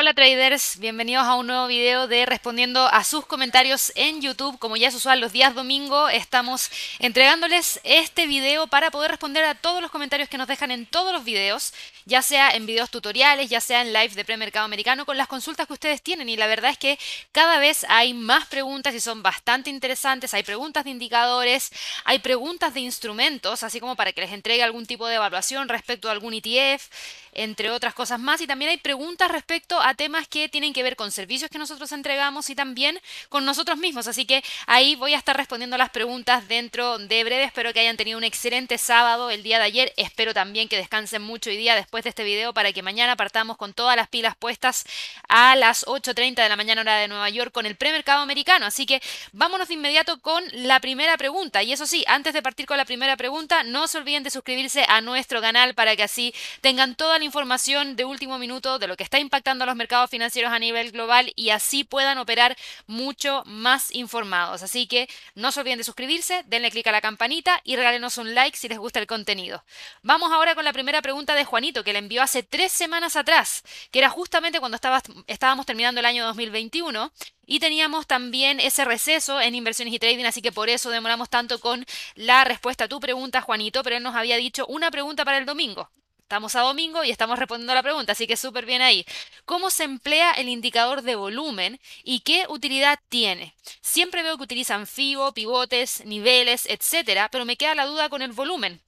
Hola traders, bienvenidos a un nuevo video de respondiendo a sus comentarios en YouTube. Como ya es usual los días domingo, estamos entregándoles este video para poder responder a todos los comentarios que nos dejan en todos los videos, ya sea en videos tutoriales, ya sea en live de premercado americano, con las consultas que ustedes tienen. Y la verdad es que cada vez hay más preguntas y son bastante interesantes. Hay preguntas de indicadores, hay preguntas de instrumentos, así como para que les entregue algún tipo de evaluación respecto a algún ETF entre otras cosas más. Y también hay preguntas respecto a temas que tienen que ver con servicios que nosotros entregamos y también con nosotros mismos. Así que ahí voy a estar respondiendo las preguntas dentro de breve. Espero que hayan tenido un excelente sábado el día de ayer. Espero también que descansen mucho hoy día después de este video para que mañana partamos con todas las pilas puestas a las 8.30 de la mañana hora de Nueva York con el premercado americano. Así que vámonos de inmediato con la primera pregunta. Y eso sí, antes de partir con la primera pregunta, no se olviden de suscribirse a nuestro canal para que así tengan toda la información de último minuto de lo que está impactando a los mercados financieros a nivel global y así puedan operar mucho más informados. Así que no se olviden de suscribirse, denle clic a la campanita y regálenos un like si les gusta el contenido. Vamos ahora con la primera pregunta de Juanito que le envió hace tres semanas atrás, que era justamente cuando estábamos terminando el año 2021 y teníamos también ese receso en inversiones y trading, así que por eso demoramos tanto con la respuesta a tu pregunta, Juanito, pero él nos había dicho una pregunta para el domingo. Estamos a domingo y estamos respondiendo a la pregunta, así que súper bien ahí. ¿Cómo se emplea el indicador de volumen y qué utilidad tiene? Siempre veo que utilizan FIBO, pivotes, niveles, etcétera, pero me queda la duda con el volumen.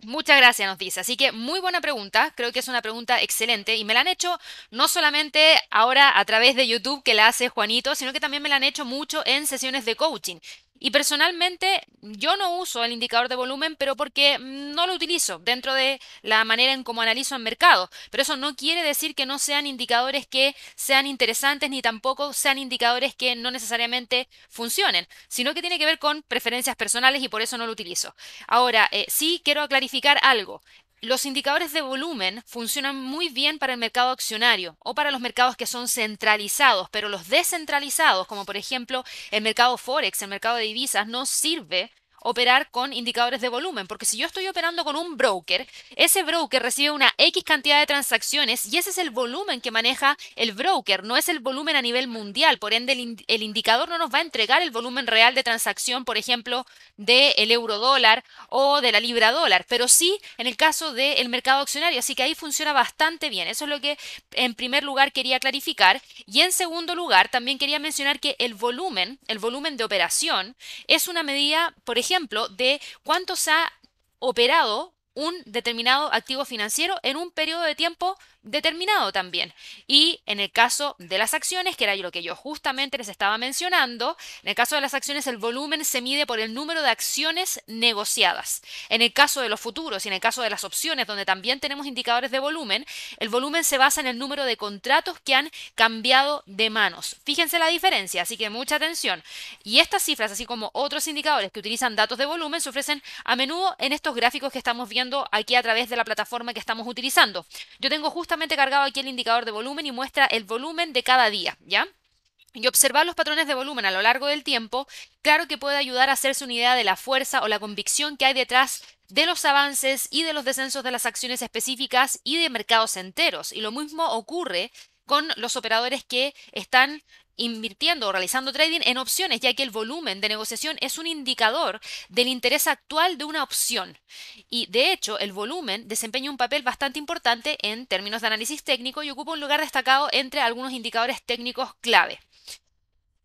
Muchas gracias, nos dice. Así que muy buena pregunta, creo que es una pregunta excelente y me la han hecho no solamente ahora a través de YouTube que la hace Juanito, sino que también me la han hecho mucho en sesiones de coaching. Y personalmente yo no uso el indicador de volumen, pero porque mm, no lo utilizo dentro de la manera en cómo analizo el mercado. Pero eso no quiere decir que no sean indicadores que sean interesantes ni tampoco sean indicadores que no necesariamente funcionen, sino que tiene que ver con preferencias personales y por eso no lo utilizo. Ahora, eh, sí quiero clarificar algo. Los indicadores de volumen funcionan muy bien para el mercado accionario o para los mercados que son centralizados, pero los descentralizados, como por ejemplo el mercado Forex, el mercado de divisas, no sirve operar con indicadores de volumen, porque si yo estoy operando con un broker, ese broker recibe una X cantidad de transacciones y ese es el volumen que maneja el broker, no es el volumen a nivel mundial, por ende el, indicador no nos va a entregar el volumen real de transacción, por ejemplo, del euro dólar o de la libra dólar, pero sí en el caso del mercado accionario, así que ahí funciona bastante bien, eso es lo que en primer lugar quería clarificar y en segundo lugar también quería mencionar que el volumen, el volumen de operación es una medida, por ejemplo, ejemplo de cuánto se ha operado un determinado activo financiero en un periodo de tiempo determinado también. Y en el caso de las acciones, que era lo que yo justamente les estaba mencionando, en el caso de las acciones el volumen se mide por el número de acciones negociadas. En el caso de los futuros y en el caso de las opciones, donde también tenemos indicadores de volumen, el volumen se basa en el número de contratos que han cambiado de manos. Fíjense la diferencia, así que mucha atención. Y estas cifras, así como otros indicadores que utilizan datos de volumen, se ofrecen a menudo en estos gráficos que estamos viendo aquí a través de la plataforma que estamos utilizando. Yo tengo justo cargado aquí el indicador de volumen y muestra el volumen de cada día, ¿ya? Y observar los patrones de volumen a lo largo del tiempo, claro que puede ayudar a hacerse una idea de la fuerza o la convicción que hay detrás de los avances y de los descensos de las acciones específicas y de mercados enteros. Y lo mismo ocurre con los operadores que están invirtiendo o realizando trading en opciones, ya que el volumen de negociación es un indicador del interés actual de una opción. Y de hecho, el volumen desempeña un papel bastante importante en términos de análisis técnico y ocupa un lugar destacado entre algunos indicadores técnicos clave.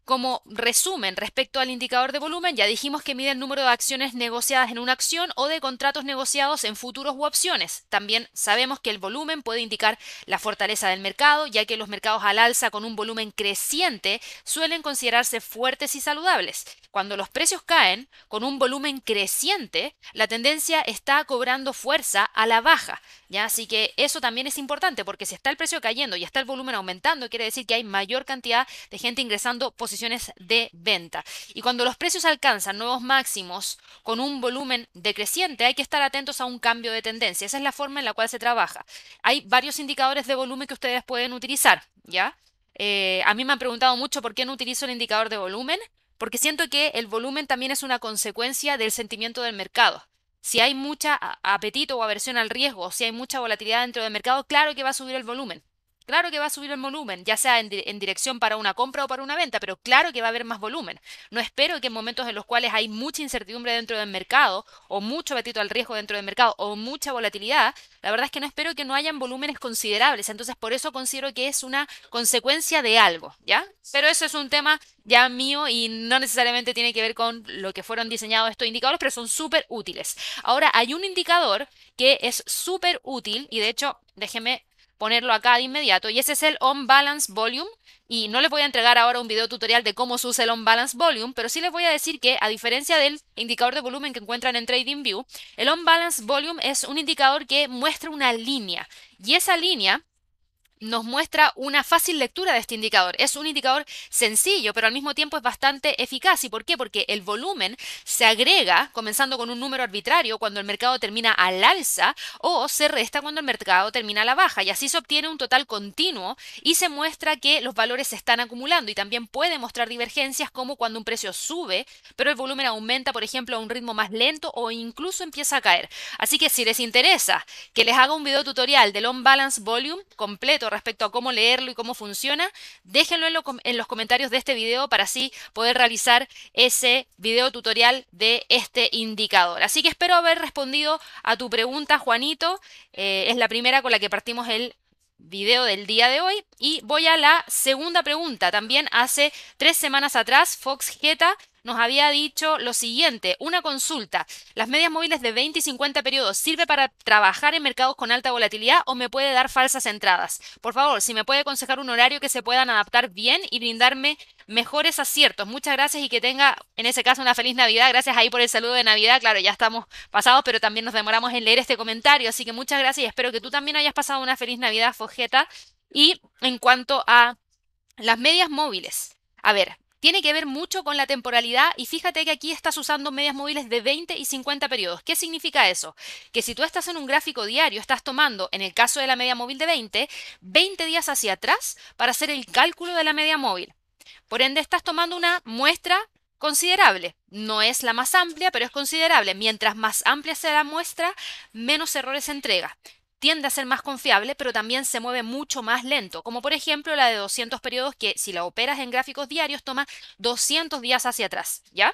Como resumen respecto al indicador de volumen, ya dijimos que mide el número de acciones negociadas en una acción o de contratos negociados en futuros u opciones. También sabemos que el volumen puede indicar la fortaleza del mercado, ya que los mercados al alza con un volumen creciente suelen considerarse fuertes y saludables. Cuando los precios caen, con un volumen creciente, la tendencia está cobrando fuerza a la baja. ¿ya? Así que eso también es importante, porque si está el precio cayendo y está el volumen aumentando, quiere decir que hay mayor cantidad de gente ingresando posiciones de venta. Y cuando los precios alcanzan nuevos máximos con un volumen decreciente, hay que estar atentos a un cambio de tendencia. Esa es la forma en la cual se trabaja. Hay varios indicadores de volumen que ustedes pueden utilizar, ¿ya? Eh, a mí me han preguntado mucho por qué no utilizo el indicador de volumen porque siento que el volumen también es una consecuencia del sentimiento del mercado. Si hay mucha apetito o aversión al riesgo, si hay mucha volatilidad dentro del mercado, claro que va a subir el volumen. Claro que va a subir el volumen, ya sea en, dirección para una compra o para una venta, pero claro que va a haber más volumen. No espero que en momentos en los cuales hay mucha incertidumbre dentro del mercado o mucho apetito al riesgo dentro del mercado o mucha volatilidad, la verdad es que no espero que no hayan volúmenes considerables. Entonces, por eso considero que es una consecuencia de algo, ¿ya? Pero eso es un tema ya mío y no necesariamente tiene que ver con lo que fueron diseñados estos indicadores, pero son súper útiles. Ahora, hay un indicador que es súper útil y de hecho, déjeme ponerlo acá de inmediato. Y ese es el On Balance Volume. Y no les voy a entregar ahora un video tutorial de cómo se usa el On Balance Volume, pero sí les voy a decir que, a diferencia del indicador de volumen que encuentran en TradingView, el On Balance Volume es un indicador que muestra una línea. Y esa línea nos muestra una fácil lectura de este indicador. Es un indicador sencillo, pero al mismo tiempo es bastante eficaz. ¿Y por qué? Porque el volumen se agrega comenzando con un número arbitrario cuando el mercado termina al alza o se resta cuando el mercado termina a la baja. Y así se obtiene un total continuo y se muestra que los valores se están acumulando. Y también puede mostrar divergencias como cuando un precio sube, pero el volumen aumenta, por ejemplo, a un ritmo más lento o incluso empieza a caer. Así que si les interesa que les haga un video tutorial del On Balance Volume completo, respecto a cómo leerlo y cómo funciona, déjenlo en, los comentarios de este video para así poder realizar ese video tutorial de este indicador. Así que espero haber respondido a tu pregunta, Juanito. Eh, es la primera con la que partimos el video del día de hoy. Y voy a la segunda pregunta. También hace tres semanas atrás, Fox Geta nos había dicho lo siguiente, una consulta, ¿las medias móviles de 20 y 50 periodos sirve para trabajar en mercados con alta volatilidad o me puede dar falsas entradas? Por favor, si me puede aconsejar un horario que se puedan adaptar bien y brindarme mejores aciertos. Muchas gracias y que tenga en ese caso una feliz Navidad. Gracias ahí por el saludo de Navidad. Claro, ya estamos pasados, pero también nos demoramos en leer este comentario, así que muchas gracias y espero que tú también hayas pasado una feliz Navidad, Fojeta. Y en cuanto a las medias móviles, a ver, tiene que ver mucho con la temporalidad y fíjate que aquí estás usando medias móviles de 20 y 50 periodos. ¿Qué significa eso? Que si tú estás en un gráfico diario, estás tomando, en el caso de la media móvil de 20, 20 días hacia atrás para hacer el cálculo de la media móvil. Por ende, estás tomando una muestra considerable. No es la más amplia, pero es considerable. Mientras más amplia sea la muestra, menos errores se entrega tiende a ser más confiable, pero también se mueve mucho más lento, como por ejemplo la de 200 periodos que si la operas en gráficos diarios toma 200 días hacia atrás, ¿ya?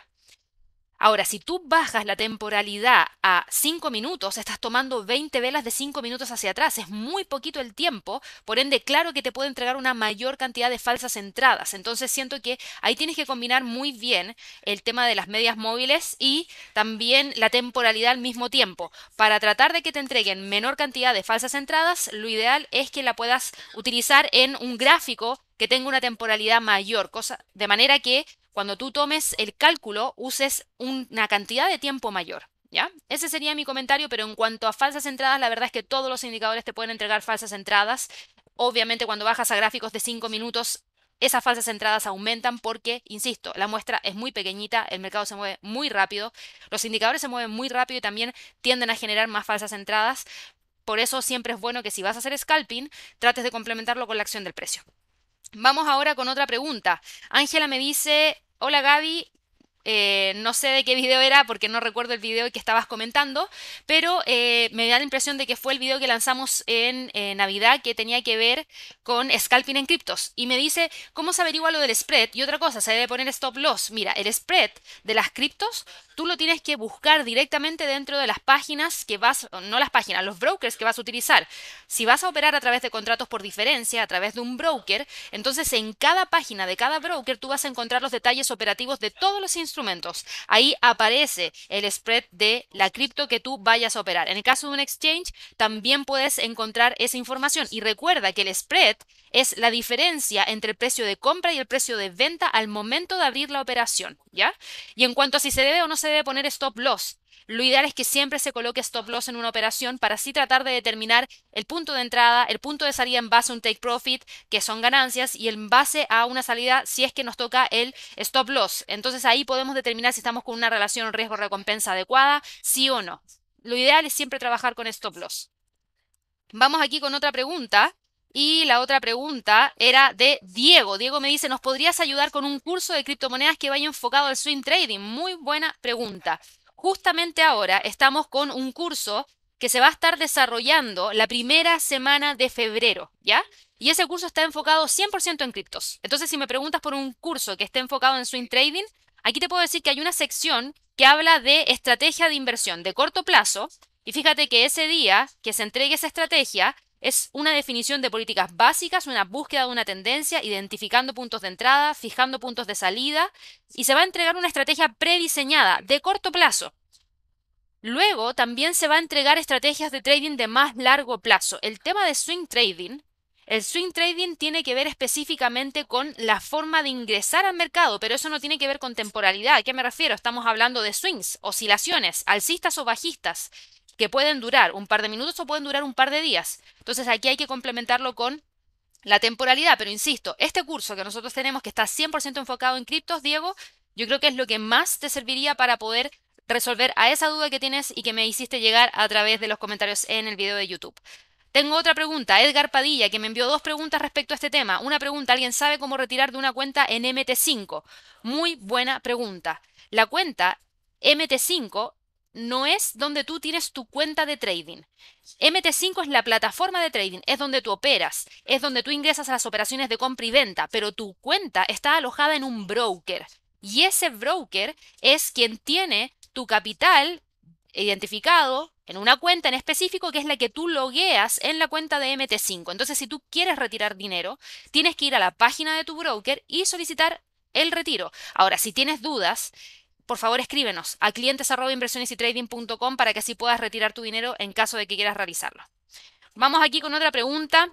Ahora, si tú bajas la temporalidad a 5 minutos, estás tomando 20 velas de 5 minutos hacia atrás, es muy poquito el tiempo, por ende, claro que te puede entregar una mayor cantidad de falsas entradas. Entonces, siento que ahí tienes que combinar muy bien el tema de las medias móviles y también la temporalidad al mismo tiempo. Para tratar de que te entreguen menor cantidad de falsas entradas, lo ideal es que la puedas utilizar en un gráfico que tenga una temporalidad mayor, cosa, de manera que cuando tú tomes el cálculo, uses una cantidad de tiempo mayor. ¿Ya? Ese sería mi comentario, pero en cuanto a falsas entradas, la verdad es que todos los indicadores te pueden entregar falsas entradas. Obviamente cuando bajas a gráficos de 5 minutos, esas falsas entradas aumentan porque, insisto, la muestra es muy pequeñita, el mercado se mueve muy rápido, los indicadores se mueven muy rápido y también tienden a generar más falsas entradas. Por eso siempre es bueno que si vas a hacer scalping, trates de complementarlo con la acción del precio. Vamos ahora con otra pregunta. Ángela me dice, hola Gaby, eh, no sé de qué video era porque no recuerdo el video que estabas comentando, pero eh, me da la impresión de que fue el video que lanzamos en Navidad que tenía que ver con scalping en criptos. Y me dice, ¿cómo se averigua lo del spread? Y otra cosa, se debe poner stop loss. Mira, el spread de las criptos tú lo tienes que buscar directamente dentro de las páginas que vas, no las páginas, los brokers que vas a utilizar. Si vas a operar a través de contratos por diferencia, a través de un broker, entonces en cada página de cada broker tú vas a encontrar los detalles operativos de todos los instrumentos instrumentos. Ahí aparece el spread de la cripto que tú vayas a operar. En el caso de un exchange, también puedes encontrar esa información. Y recuerda que el spread es la diferencia entre el precio de compra y el precio de venta al momento de abrir la operación, ¿ya? Y en cuanto a si se debe o no se debe poner stop loss, lo ideal es que siempre se coloque stop loss en una operación para así tratar de determinar el punto de entrada, el punto de salida en base a un take profit, que son ganancias, y en base a una salida si es que nos toca el stop loss. Entonces ahí podemos determinar si estamos con una relación riesgo-recompensa adecuada, sí o no. Lo ideal es siempre trabajar con stop loss. Vamos aquí con otra pregunta. Y la otra pregunta era de Diego. Diego me dice, ¿nos podrías ayudar con un curso de criptomonedas que vaya enfocado al swing trading? Muy buena pregunta justamente ahora estamos con un curso que se va a estar desarrollando la primera semana de febrero, ¿ya? Y ese curso está enfocado 100% en criptos. Entonces, si me preguntas por un curso que esté enfocado en swing trading, aquí te puedo decir que hay una sección que habla de estrategia de inversión de corto plazo. Y fíjate que ese día que se entregue esa estrategia, es una definición de políticas básicas, una búsqueda de una tendencia, identificando puntos de entrada, fijando puntos de salida y se va a entregar una estrategia prediseñada de corto plazo. Luego también se va a entregar estrategias de trading de más largo plazo. El tema de swing trading, el swing trading tiene que ver específicamente con la forma de ingresar al mercado, pero eso no tiene que ver con temporalidad. ¿A qué me refiero? Estamos hablando de swings, oscilaciones, alcistas o bajistas que pueden durar un par de minutos o pueden durar un par de días. Entonces aquí hay que complementarlo con la temporalidad, pero insisto, este curso que nosotros tenemos que está 100% enfocado en criptos, Diego, yo creo que es lo que más te serviría para poder resolver a esa duda que tienes y que me hiciste llegar a través de los comentarios en el video de YouTube. Tengo otra pregunta, Edgar Padilla, que me envió dos preguntas respecto a este tema. Una pregunta, ¿alguien sabe cómo retirar de una cuenta en MT5? Muy buena pregunta. La cuenta MT5 no es donde tú tienes tu cuenta de trading. MT5 es la plataforma de trading, es donde tú operas, es donde tú ingresas a las operaciones de compra y venta, pero tu cuenta está alojada en un broker. Y ese broker es quien tiene tu capital identificado en una cuenta en específico que es la que tú logueas en la cuenta de MT5. Entonces, si tú quieres retirar dinero, tienes que ir a la página de tu broker y solicitar el retiro. Ahora, si tienes dudas, por favor escríbenos a clientes.inversionesytrading.com para que así puedas retirar tu dinero en caso de que quieras realizarlo. Vamos aquí con otra pregunta.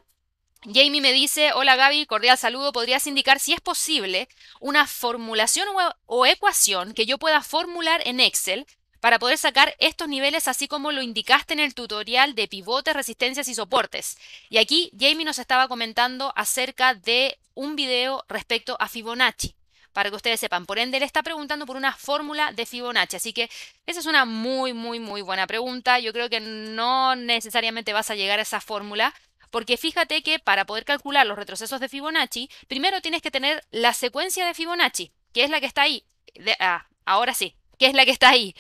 Jamie me dice, hola Gaby, cordial saludo, ¿podrías indicar si es posible una formulación o ecuación que yo pueda formular en Excel para poder sacar estos niveles así como lo indicaste en el tutorial de pivotes, resistencias y soportes. Y aquí Jamie nos estaba comentando acerca de un video respecto a Fibonacci para que ustedes sepan. Por ende, le está preguntando por una fórmula de Fibonacci. Así que esa es una muy, muy, muy buena pregunta. Yo creo que no necesariamente vas a llegar a esa fórmula. Porque fíjate que para poder calcular los retrocesos de Fibonacci, primero tienes que tener la secuencia de Fibonacci, que es la que está ahí. Ah, ahora sí, que es la que está ahí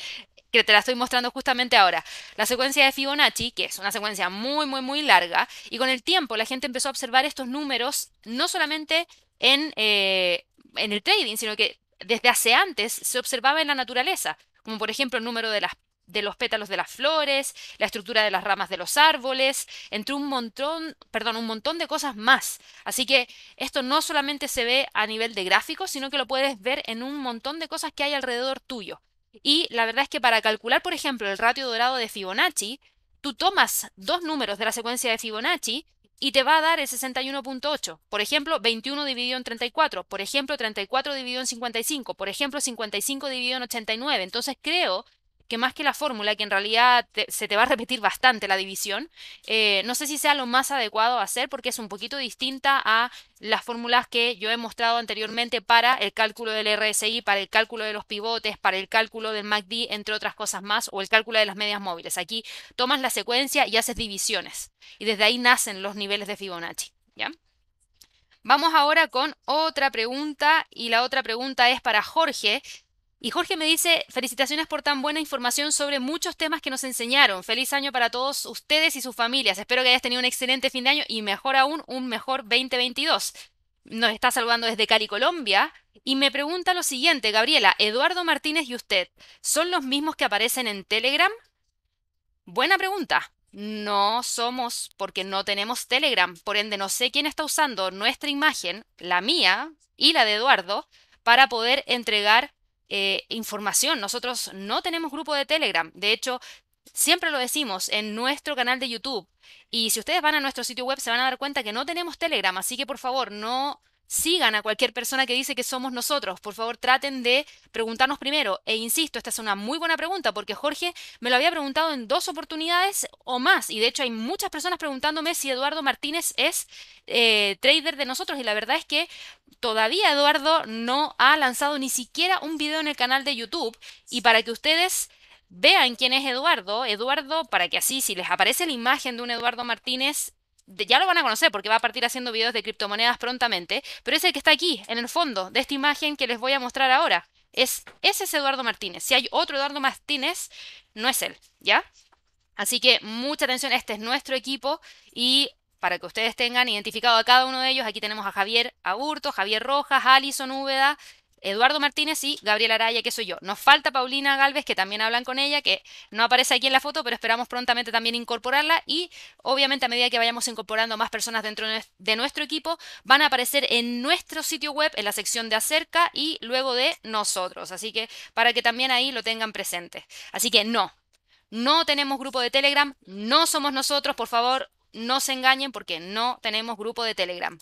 que te la estoy mostrando justamente ahora. La secuencia de Fibonacci, que es una secuencia muy, muy, muy larga, y con el tiempo la gente empezó a observar estos números no solamente en, eh, en el trading, sino que desde hace antes se observaba en la naturaleza, como por ejemplo el número de las de los pétalos de las flores, la estructura de las ramas de los árboles, entre un montón, perdón, un montón de cosas más. Así que esto no solamente se ve a nivel de gráficos, sino que lo puedes ver en un montón de cosas que hay alrededor tuyo. Y la verdad es que para calcular, por ejemplo, el ratio dorado de Fibonacci, tú tomas dos números de la secuencia de Fibonacci, y te va a dar el 61.8. Por ejemplo, 21 dividido en 34, por ejemplo, 34 dividido en 55, por ejemplo, 55 dividido en 89. Entonces creo que más que la fórmula, que en realidad se te va a repetir bastante la división, eh, no sé si sea lo más adecuado hacer porque es un poquito distinta a las fórmulas que yo he mostrado anteriormente para el cálculo del RSI, para el cálculo de los pivotes, para el cálculo del MACD, entre otras cosas más, o el cálculo de las medias móviles. Aquí tomas la secuencia y haces divisiones. Y desde ahí nacen los niveles de Fibonacci. ¿ya? Vamos ahora con otra pregunta y la otra pregunta es para Jorge y Jorge me dice, felicitaciones por tan buena información sobre muchos temas que nos enseñaron. Feliz año para todos ustedes y sus familias. Espero que hayas tenido un excelente fin de año y mejor aún, un mejor 2022. Nos está saludando desde Cali, Colombia. Y me pregunta lo siguiente, Gabriela, Eduardo Martínez y usted, ¿son los mismos que aparecen en Telegram? Buena pregunta. No somos porque no tenemos Telegram, por ende no sé quién está usando nuestra imagen, la mía y la de Eduardo, para poder entregar eh, información. Nosotros no tenemos grupo de Telegram. De hecho, siempre lo decimos en nuestro canal de YouTube. Y si ustedes van a nuestro sitio web se van a dar cuenta que no tenemos Telegram. Así que por favor, no sigan a cualquier persona que dice que somos nosotros. Por favor, traten de preguntarnos primero. E insisto, esta es una muy buena pregunta porque Jorge me lo había preguntado en dos oportunidades o más. Y de hecho hay muchas personas preguntándome si Eduardo Martínez es eh, trader de nosotros. Y la verdad es que todavía Eduardo no ha lanzado ni siquiera un video en el canal de YouTube. Y para que ustedes vean quién es Eduardo, Eduardo, para que así, si les aparece la imagen de un Eduardo Martínez ya lo van a conocer porque va a partir haciendo videos de criptomonedas prontamente, pero es el que está aquí, en el fondo, de esta imagen que les voy a mostrar ahora. Es, ese es Eduardo Martínez. Si hay otro Eduardo Martínez, no es él, ¿ya? Así que mucha atención, este es nuestro equipo y para que ustedes tengan identificado a cada uno de ellos, aquí tenemos a Javier Aburto, Javier Rojas, Alison Úbeda, Eduardo Martínez y Gabriela Araya, que soy yo. Nos falta Paulina Galvez, que también hablan con ella, que no aparece aquí en la foto, pero esperamos prontamente también incorporarla. Y obviamente a medida que vayamos incorporando más personas dentro de nuestro equipo, van a aparecer en nuestro sitio web, en la sección de acerca y luego de nosotros. Así que para que también ahí lo tengan presente. Así que no. No tenemos grupo de Telegram, no somos nosotros, por favor, no se engañen porque no tenemos grupo de Telegram.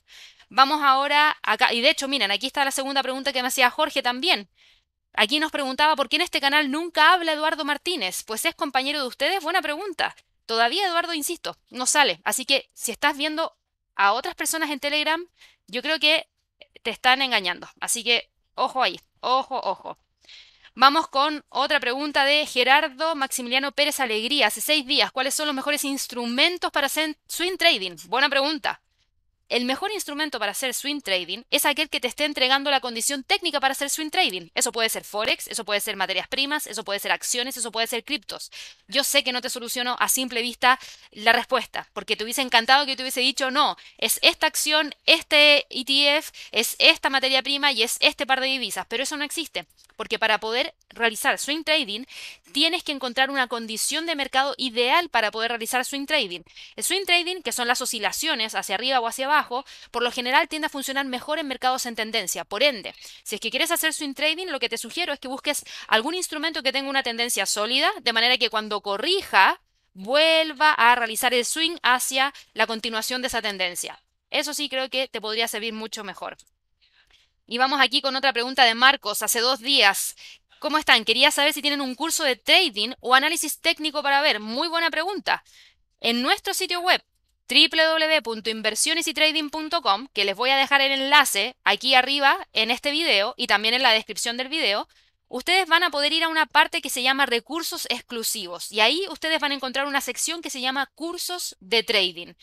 Vamos ahora acá, y de hecho, miren, aquí está la segunda pregunta que me hacía Jorge también. Aquí nos preguntaba por qué en este canal nunca habla Eduardo Martínez. Pues es compañero de ustedes, buena pregunta. Todavía Eduardo, insisto, no sale. Así que si estás viendo a otras personas en Telegram, yo creo que te están engañando. Así que ojo ahí, ojo, ojo. Vamos con otra pregunta de Gerardo Maximiliano Pérez Alegría. Hace seis días, ¿cuáles son los mejores instrumentos para hacer swing trading? Buena pregunta. El mejor instrumento para hacer swing trading es aquel que te esté entregando la condición técnica para hacer swing trading. Eso puede ser forex, eso puede ser materias primas, eso puede ser acciones, eso puede ser criptos. Yo sé que no te soluciono a simple vista la respuesta, porque te hubiese encantado que te hubiese dicho, no, es esta acción, este ETF, es esta materia prima y es este par de divisas, pero eso no existe, porque para poder realizar swing trading tienes que encontrar una condición de mercado ideal para poder realizar swing trading. El swing trading, que son las oscilaciones hacia arriba o hacia abajo, por lo general tiende a funcionar mejor en mercados en tendencia. Por ende, si es que quieres hacer swing trading, lo que te sugiero es que busques algún instrumento que tenga una tendencia sólida, de manera que cuando corrija, vuelva a realizar el swing hacia la continuación de esa tendencia. Eso sí creo que te podría servir mucho mejor. Y vamos aquí con otra pregunta de Marcos. Hace dos días, ¿Cómo están? Quería saber si tienen un curso de trading o análisis técnico para ver. Muy buena pregunta. En nuestro sitio web www.inversionesytrading.com, que les voy a dejar el enlace aquí arriba en este video y también en la descripción del video, ustedes van a poder ir a una parte que se llama recursos exclusivos y ahí ustedes van a encontrar una sección que se llama cursos de trading.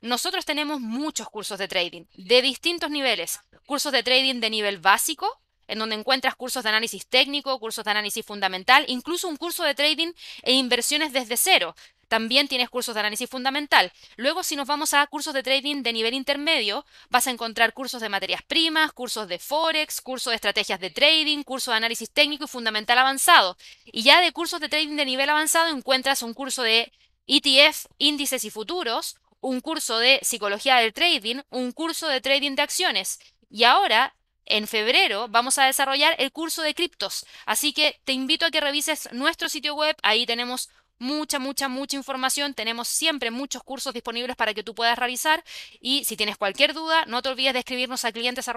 Nosotros tenemos muchos cursos de trading de distintos niveles, cursos de trading de nivel básico, en donde encuentras cursos de análisis técnico, cursos de análisis fundamental, incluso un curso de trading e inversiones desde cero, también tienes cursos de análisis fundamental. Luego, si nos vamos a cursos de trading de nivel intermedio, vas a encontrar cursos de materias primas, cursos de forex, cursos de estrategias de trading, cursos de análisis técnico y fundamental avanzado. Y ya de cursos de trading de nivel avanzado encuentras un curso de ETF, índices y futuros, un curso de psicología del trading, un curso de trading de acciones. Y ahora en febrero vamos a desarrollar el curso de criptos, así que te invito a que revises nuestro sitio web, ahí tenemos mucha, mucha, mucha información. Tenemos siempre muchos cursos disponibles para que tú puedas realizar. Y si tienes cualquier duda, no te olvides de escribirnos a clientes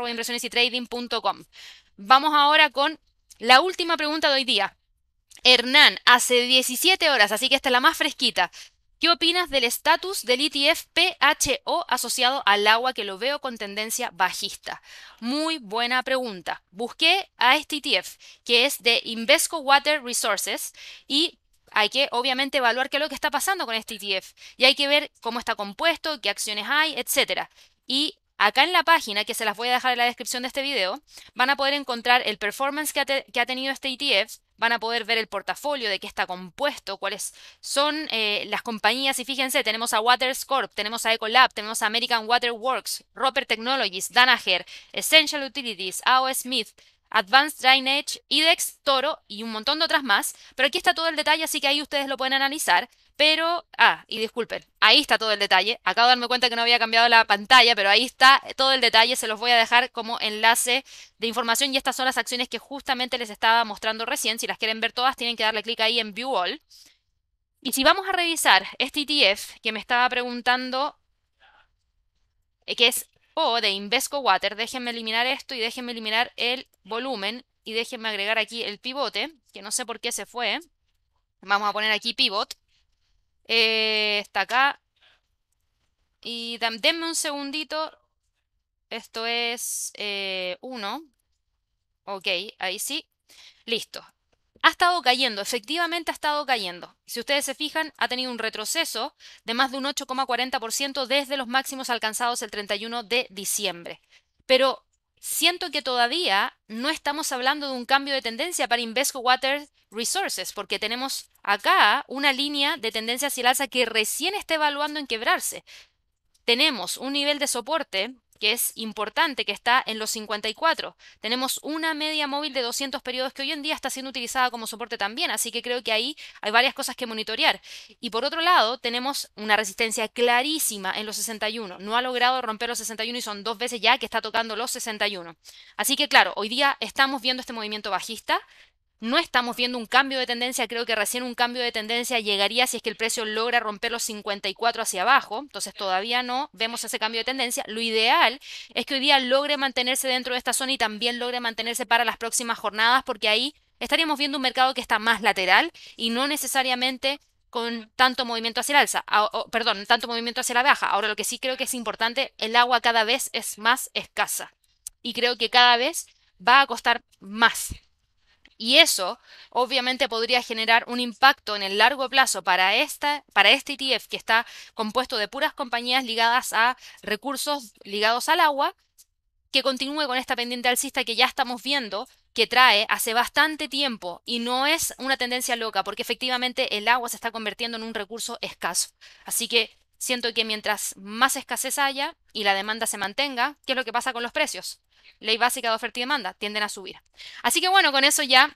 Vamos ahora con la última pregunta de hoy día. Hernán, hace 17 horas, así que esta es la más fresquita. ¿Qué opinas del estatus del ETF PHO asociado al agua que lo veo con tendencia bajista? Muy buena pregunta. Busqué a este ETF, que es de Invesco Water Resources, y hay que obviamente evaluar qué es lo que está pasando con este ETF y hay que ver cómo está compuesto, qué acciones hay, etc. Y acá en la página, que se las voy a dejar en la descripción de este video, van a poder encontrar el performance que ha, tenido este ETF, van a poder ver el portafolio de qué está compuesto, cuáles son eh, las compañías. Y fíjense, tenemos a Waters Corp, tenemos a Ecolab, tenemos a American Water Works, Roper Technologies, Danaher, Essential Utilities, AO Smith, Advanced Drainage, IDEX, Toro y un montón de otras más. Pero aquí está todo el detalle, así que ahí ustedes lo pueden analizar. Pero, ah, y disculpen, ahí está todo el detalle. Acabo de darme cuenta que no había cambiado la pantalla, pero ahí está todo el detalle. Se los voy a dejar como enlace de información y estas son las acciones que justamente les estaba mostrando recién. Si las quieren ver todas, tienen que darle clic ahí en View All. Y si vamos a revisar este ETF que me estaba preguntando, eh, que es o de Invesco Water, déjenme eliminar esto y déjenme eliminar el volumen y déjenme agregar aquí el pivote, que no sé por qué se fue. Vamos a poner aquí pivot. Eh, está acá. Y denme un segundito. Esto es 1. Eh, ok, ahí sí. Listo ha estado cayendo, efectivamente ha estado cayendo. Si ustedes se fijan, ha tenido un retroceso de más de un 8,40% desde los máximos alcanzados el 31 de diciembre. Pero siento que todavía no estamos hablando de un cambio de tendencia para Invesco Water Resources, porque tenemos acá una línea de tendencia hacia el alza que recién está evaluando en quebrarse. Tenemos un nivel de soporte que es importante, que está en los 54. Tenemos una media móvil de 200 periodos que hoy en día está siendo utilizada como soporte también, así que creo que ahí hay varias cosas que monitorear. Y por otro lado, tenemos una resistencia clarísima en los 61. No ha logrado romper los 61 y son dos veces ya que está tocando los 61. Así que claro, hoy día estamos viendo este movimiento bajista, no estamos viendo un cambio de tendencia, creo que recién un cambio de tendencia llegaría si es que el precio logra romper los 54 hacia abajo, entonces todavía no vemos ese cambio de tendencia. Lo ideal es que hoy día logre mantenerse dentro de esta zona y también logre mantenerse para las próximas jornadas, porque ahí estaríamos viendo un mercado que está más lateral y no necesariamente con tanto movimiento hacia alza, perdón, tanto movimiento hacia la baja. Ahora lo que sí creo que es importante, el agua cada vez es más escasa y creo que cada vez va a costar más y eso obviamente podría generar un impacto en el largo plazo para, esta, para este ETF que está compuesto de puras compañías ligadas a recursos ligados al agua, que continúe con esta pendiente alcista que ya estamos viendo que trae hace bastante tiempo y no es una tendencia loca porque efectivamente el agua se está convirtiendo en un recurso escaso. Así que siento que mientras más escasez haya y la demanda se mantenga, ¿qué es lo que pasa con los precios? ley básica de oferta y demanda, tienden a subir. Así que bueno, con eso ya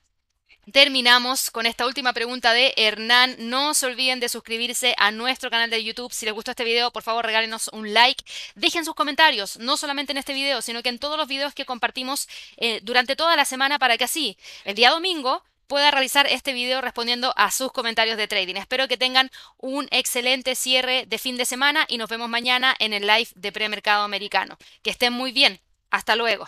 Terminamos con esta última pregunta de Hernán. No se olviden de suscribirse a nuestro canal de YouTube. Si les gustó este video, por favor regálenos un like. Dejen sus comentarios, no solamente en este video, sino que en todos los videos que compartimos eh, durante toda la semana para que así el día domingo pueda realizar este video respondiendo a sus comentarios de trading. Espero que tengan un excelente cierre de fin de semana y nos vemos mañana en el live de premercado americano. Que estén muy bien. Hasta luego.